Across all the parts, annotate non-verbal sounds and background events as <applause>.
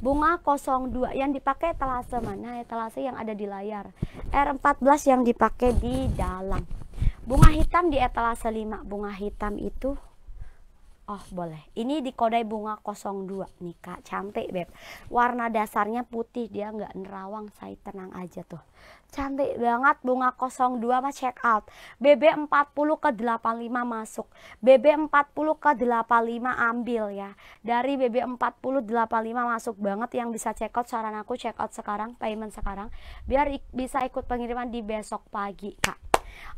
bunga 02 yang dipakai telase mana ya, telase yang ada di layar R14 yang dipakai di dalam bunga hitam di etalase 5 bunga hitam itu Oh boleh. Ini di Kodai Bunga 02 nih kak. Cantik beb. Warna dasarnya putih. Dia nggak nerawang. Saya tenang aja tuh. Cantik banget Bunga 02 mah check out. BB 40 ke 85 masuk. BB 40 ke 85 ambil ya. Dari BB 40 85 masuk banget. Yang bisa check out saran aku check out sekarang. Payment sekarang. Biar ik bisa ikut pengiriman di besok pagi kak.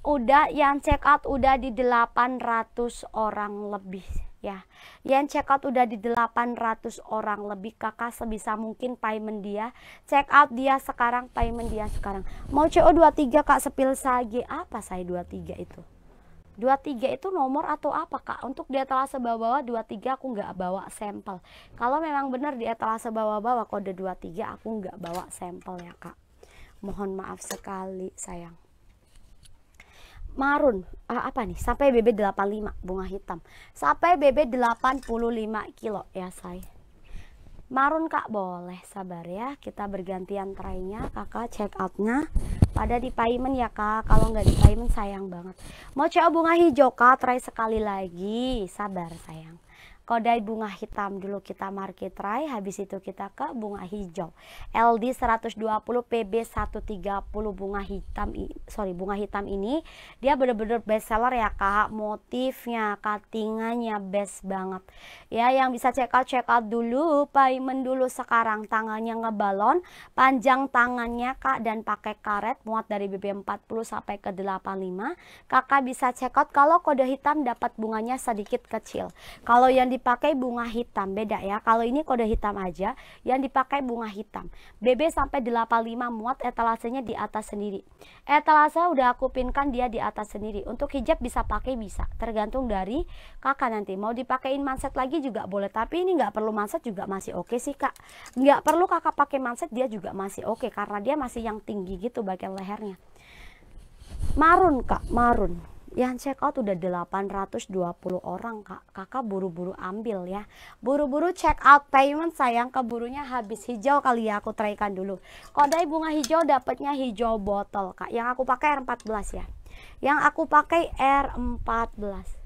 Udah yang check out udah di 800 orang lebih ya. Yang check out udah di 800 orang lebih kakak sebisa mungkin payment dia. Check out dia sekarang, payment dia sekarang. Mau CO23 kak sepil sage apa saya 23 itu? 23 itu nomor atau apa kak? Untuk di etalase bawah-bawah 23 aku nggak bawa sampel. Kalau memang benar di etalase bawah-bawah kode 23 aku nggak bawa sampel ya kak. Mohon maaf sekali sayang marun uh, apa nih sampai BB 85 bunga hitam sampai BB 85 kilo ya say marun kak boleh sabar ya kita bergantian trainya kakak check outnya pada di payment ya kak kalau nggak di payment sayang banget mau coba bunga hijau kak try sekali lagi sabar sayang Kodai bunga hitam dulu kita market try, habis itu kita ke bunga hijau. LD 120 PB 130 bunga hitam sorry bunga hitam ini dia bener-bener best seller ya Kak. Motifnya, cuttingannya best banget. Ya yang bisa check out check out dulu, payment dulu sekarang tangannya ngebalon, panjang tangannya Kak dan pakai karet muat dari BB 40 sampai ke 85. Kakak bisa check out kalau kode hitam dapat bunganya sedikit kecil. Kalau yang dipakai bunga hitam beda ya. Kalau ini kode hitam aja, yang dipakai bunga hitam. BB sampai 85 muat etalasenya di atas sendiri. Etalase udah aku pinkan dia di atas sendiri. Untuk hijab bisa pakai bisa, tergantung dari kakak nanti. Mau dipakein manset lagi juga boleh, tapi ini nggak perlu manset juga masih oke okay sih kak. Nggak perlu kakak pakai manset dia juga masih oke okay, karena dia masih yang tinggi gitu bagian lehernya. Marun kak, marun yang check out udah 820 orang kak kakak buru-buru ambil ya buru-buru check out payment sayang keburunya habis hijau kali ya aku traikan dulu kodai bunga hijau dapatnya hijau botol kak yang aku pakai R14 ya yang aku pakai R14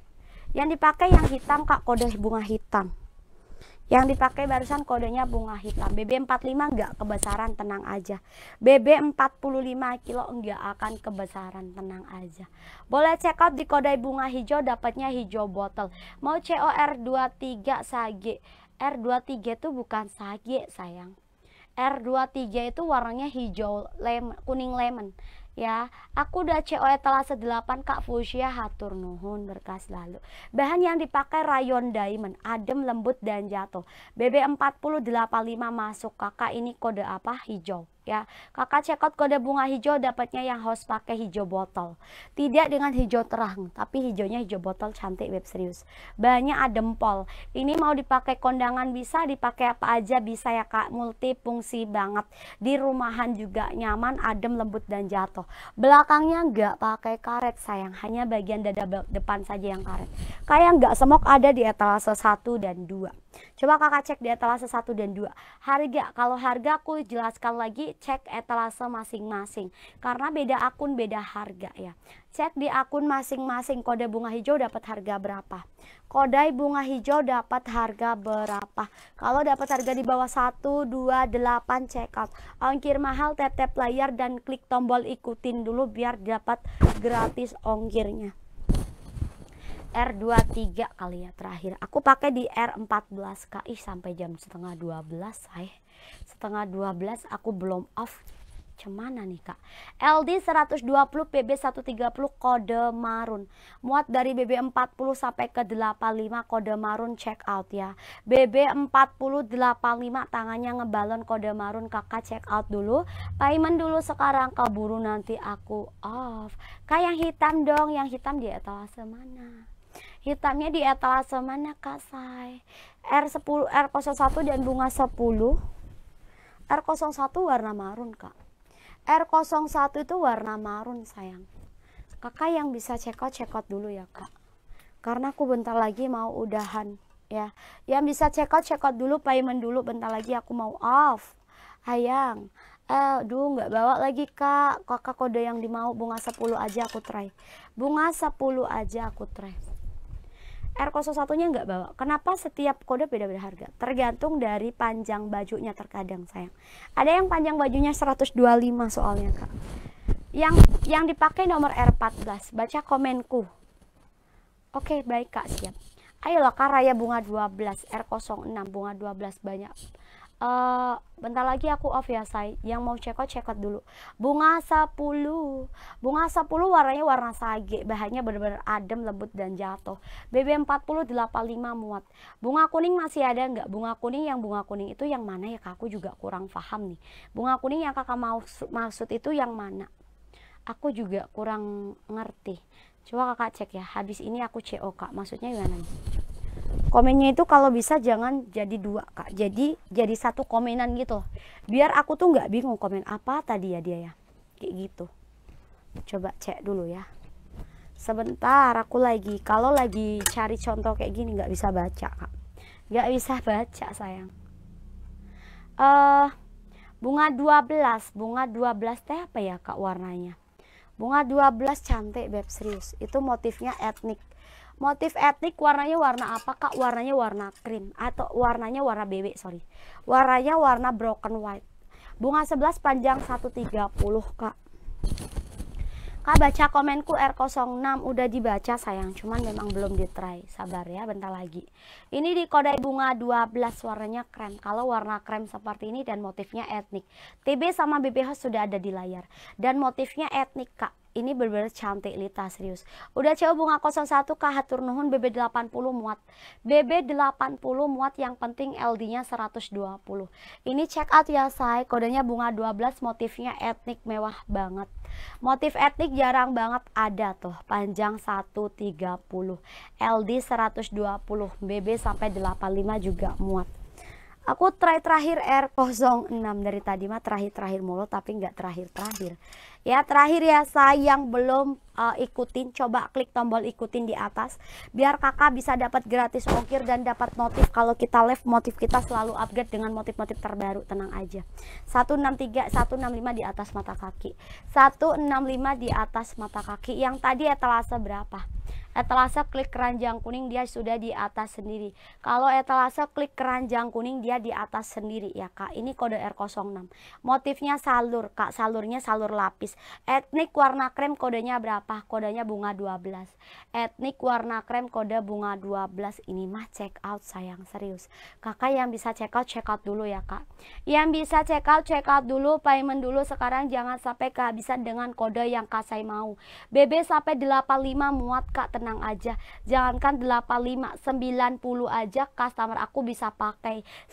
yang dipakai yang hitam kak kode bunga hitam yang dipakai barusan kodenya bunga hitam. BB45 enggak kebesaran, tenang aja. BB45 kilo enggak akan kebesaran, tenang aja. Boleh check out di kodai bunga hijau, dapatnya hijau botol. Mau COR23 sage. R23 itu bukan sage, sayang. R23 itu warnanya hijau lem, kuning lemon ya aku udah COE telah 8 Kak Fuchsia ya. hatur nuhun lalu lalu bahan yang dipakai rayon diamond adem lembut dan jatuh bb 4085 masuk kakak ini kode apa hijau ya. Kakak check out kode bunga hijau dapatnya yang host pakai hijau botol. Tidak dengan hijau terang, tapi hijaunya hijau botol cantik web serius. Banyak adempol. Ini mau dipakai kondangan bisa, dipakai apa aja bisa ya Kak. Multifungsi banget. Di rumahan juga nyaman, adem, lembut dan jatuh. Belakangnya nggak pakai karet sayang, hanya bagian dada depan saja yang karet. Kayak nggak semok ada di etalase 1 dan 2. Coba kakak cek di etalase 1 dan 2. Harga, kalau harga aku jelaskan lagi cek etalase masing-masing. Karena beda akun beda harga ya. Cek di akun masing-masing kode bunga hijau dapat harga berapa. kode bunga hijau dapat harga berapa. Kalau dapat harga di bawah 1, 2, 8 check out. Ongkir mahal tap-tap layar dan klik tombol ikutin dulu biar dapat gratis ongkirnya. R23 kali ya terakhir aku pakai di R14 KI sampai jam setengah 12 saya eh. setengah 12 aku belum off cemana nih kak LD 120 BB 130 kode marun muat dari BB 40 sampai ke 85 kode marun check out ya BB 40 85 tangannya ngebalon kode marun kakak check out dulu payment dulu sekarang keburu nanti aku off kak yang hitam dong yang hitam di etalase mana hitamnya di etalase mana kak say R10 R01 dan bunga 10 R01 warna marun kak R01 itu warna marun sayang kakak yang bisa cekot cekot dulu ya kak karena aku bentar lagi mau udahan ya yang bisa cekot cekot dulu payment dulu bentar lagi aku mau off sayang eh duh nggak bawa lagi kak kakak kode yang dimau bunga 10 aja aku try bunga 10 aja aku try R01-nya nggak bawa. Kenapa setiap kode beda-beda harga? Tergantung dari panjang bajunya terkadang, sayang. Ada yang panjang bajunya 125 soalnya, Kak. Yang yang dipakai nomor R14. Baca komenku. Oke, baik Kak, siap. Ayolah Kak Raya Bunga 12, R06 Bunga 12 banyak Uh, bentar lagi aku off ya say yang mau check out check out dulu bunga 10 bunga 10 warnanya warna sage bahannya benar-benar adem lembut dan jatuh BB 40 85 muat bunga kuning masih ada nggak bunga kuning yang bunga kuning itu yang mana ya kak aku juga kurang paham nih bunga kuning yang kakak maksud, maksud itu yang mana aku juga kurang ngerti coba kakak cek ya habis ini aku CO kak maksudnya gimana nih komennya itu kalau bisa jangan jadi dua kak jadi jadi satu komenan gitu biar aku tuh nggak bingung komen apa tadi ya dia ya kayak gitu coba cek dulu ya sebentar aku lagi kalau lagi cari contoh kayak gini nggak bisa baca kak nggak bisa <laughs> baca sayang eh uh, bunga 12 bunga 12 teh apa ya kak warnanya bunga 12 cantik beb serius itu motifnya etnik Motif etnik warnanya warna apa kak? Warnanya warna krim atau warnanya warna bebek sorry. Warnanya warna broken white. Bunga 11 panjang 130 kak. Kak baca komenku R06 udah dibaca sayang Cuman memang belum di ditry Sabar ya bentar lagi Ini di kodai bunga 12 warnanya krem Kalau warna krem seperti ini dan motifnya etnik TB sama bph sudah ada di layar Dan motifnya etnik kak ini benar-benar cantik Lita serius udah coba bunga 01 hatur nuhun BB80 muat BB80 muat yang penting LD nya 120 ini check out ya say kodenya bunga 12 motifnya etnik mewah banget motif etnik jarang banget ada tuh panjang 130 LD 120 BB sampai 85 juga muat aku try terakhir R06 dari tadi mah terakhir-terakhir mulu tapi nggak terakhir-terakhir Ya, terakhir ya saya yang belum uh, ikutin coba klik tombol ikutin di atas biar Kakak bisa dapat gratis ongkir dan dapat notif kalau kita live motif kita selalu upgrade dengan motif-motif terbaru, tenang aja. 163 165 di atas mata kaki. 165 di atas mata kaki. Yang tadi etalase berapa? etalase klik keranjang kuning dia sudah di atas sendiri kalau etalase klik keranjang kuning dia di atas sendiri ya kak ini kode R06 motifnya salur kak salurnya salur lapis Etnik warna krem kodenya berapa? Kodenya bunga 12. Etnik warna krem kode bunga 12 ini mah check out sayang serius. Kakak yang bisa check out check out dulu ya kak. Yang bisa check out check out dulu payment dulu sekarang jangan sampai kehabisan dengan kode yang kak saya mau. BB sampai 85 muat kak tenang aja. Jangankan 85 90 aja customer aku bisa pakai.